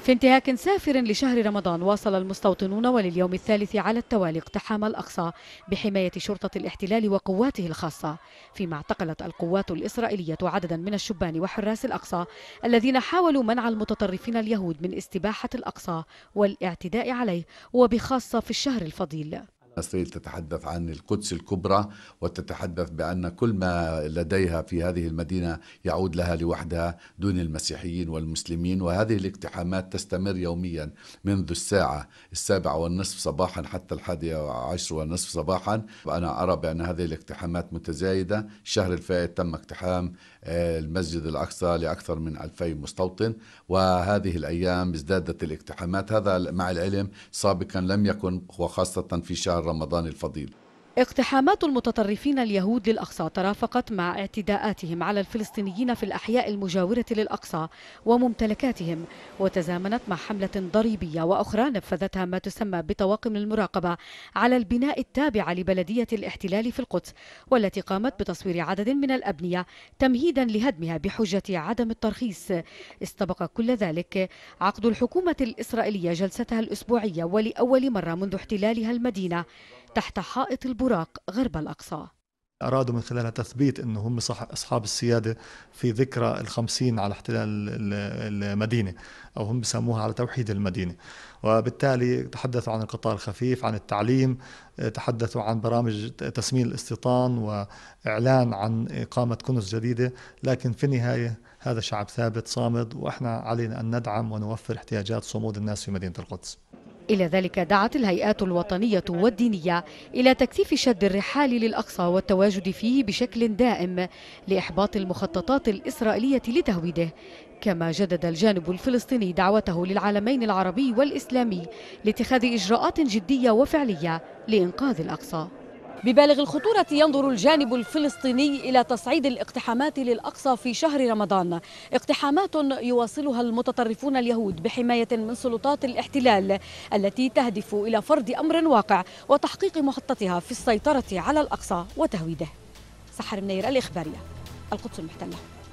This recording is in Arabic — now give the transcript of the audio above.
في انتهاك سافر لشهر رمضان واصل المستوطنون ولليوم الثالث على التوالي اقتحام الأقصى بحماية شرطة الاحتلال وقواته الخاصة فيما اعتقلت القوات الإسرائيلية عددا من الشبان وحراس الأقصى الذين حاولوا منع المتطرفين اليهود من استباحة الأقصى والاعتداء عليه وبخاصة في الشهر الفضيل إسرائيل تتحدث عن القدس الكبرى وتتحدث بأن كل ما لديها في هذه المدينة يعود لها لوحدها دون المسيحيين والمسلمين وهذه الاقتحامات تستمر يوميا منذ الساعة السابعة والنصف صباحا حتى الحادية عشر والنصف صباحا وأنا أرى بأن هذه الاقتحامات متزايدة الشهر الفائت تم اقتحام آه، المسجد الأقصى لأكثر من 2000 مستوطن وهذه الأيام ازدادت الاقتحامات هذا مع العلم سابقا لم يكن وخاصة في شهر رمضان الفضيل اقتحامات المتطرفين اليهود للأقصى ترافقت مع اعتداءاتهم على الفلسطينيين في الأحياء المجاورة للأقصى وممتلكاتهم وتزامنت مع حملة ضريبية وأخرى نفذتها ما تسمى بطواقم المراقبة على البناء التابعة لبلدية الاحتلال في القدس والتي قامت بتصوير عدد من الأبنية تمهيدا لهدمها بحجة عدم الترخيص استبق كل ذلك عقد الحكومة الإسرائيلية جلستها الأسبوعية ولأول مرة منذ احتلالها المدينة تحت حائط البراق غرب الأقصى أرادوا من خلالها تثبيت أنه هم صح أصحاب السيادة في ذكرى الخمسين على احتلال المدينة أو هم بسموها على توحيد المدينة وبالتالي تحدثوا عن القطار الخفيف عن التعليم تحدثوا عن برامج تسمين الاستيطان وإعلان عن إقامة كنس جديدة لكن في النهاية هذا شعب ثابت صامد وإحنا علينا أن ندعم ونوفر احتياجات صمود الناس في مدينة القدس إلى ذلك دعت الهيئات الوطنية والدينية إلى تكثيف شد الرحال للأقصى والتواجد فيه بشكل دائم لإحباط المخططات الإسرائيلية لتهويده كما جدد الجانب الفلسطيني دعوته للعالمين العربي والإسلامي لاتخاذ إجراءات جدية وفعلية لإنقاذ الأقصى ببالغ الخطورة ينظر الجانب الفلسطيني إلى تصعيد الاقتحامات للأقصى في شهر رمضان اقتحامات يواصلها المتطرفون اليهود بحماية من سلطات الاحتلال التي تهدف إلى فرض أمر واقع وتحقيق محطتها في السيطرة على الأقصى وتهويده سحر منير الإخبارية القدس المحتلة